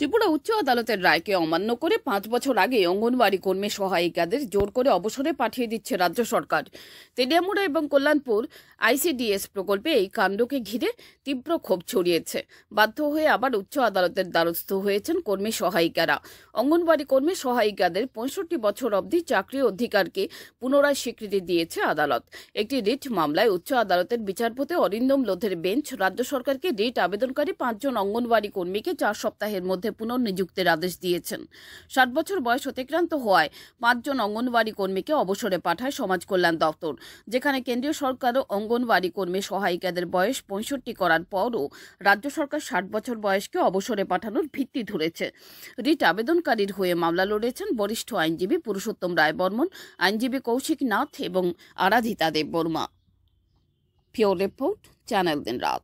ত্রিপুরা উচ্চ আদালতের রায়কে অমান্য করে পাঁচ বছর আগে অঙ্গনওয়াড়ি কর্মী সহায়িকাদের জোর করে অবসরে পাঠিয়ে দিচ্ছে রাজ্য সরকার তেলিয়ামুড়া এবং কল্যাণপুর আইসিডিএস প্রকল্পে এই কাণ্ডকে ঘিরে তীব্র ক্ষোভ ছড়িয়েছে বাধ্য হয়ে আবার উচ্চ আদালতের দ্বারস্থ হয়েছেন কর্মী সহায়িকারা অঙ্গনবাড়ি কর্মী সহায়িকাদের পঁয়ষট্টি বছর অবধি চাকরি অধিকারকে পুনরায় স্বীকৃতি দিয়েছে আদালত একটি রিট মামলায় উচ্চ আদালতের বিচারপতি অরিন্দম লোধের বেঞ্চ রাজ্য সরকারকে রিট আবেদনকারী পাঁচজন অঙ্গনবাড়ি কর্মীকে চার সপ্তাহের মধ্যে মধ্যে পুনর্নিযুক্তের আদেশ দিয়েছেন ষাট বছর বয়স অতিক্রান্ত হওয়ায় পাঁচজন অঙ্গনওয়াড়ি কর্মীকে অবসরে পাঠায় সমাজ কল্যাণ দপ্তর যেখানে কেন্দ্রীয় সরকারও অঙ্গনওয়াড়ি কর্মী সহায়িকাদের বয়স পঁয়ষট্টি করার পরও রাজ্য সরকার ষাট বছর বয়সকে অবসরে পাঠানোর ভিত্তি ধরেছে রিট আবেদনকারীর হয়ে মামলা লড়েছেন বরিষ্ঠ আইনজীবী পুরুষোত্তম রায় বর্মন আইনজীবী কৌশিক নাথ এবং Aradhita Dev Barma pure report channel দিন রাত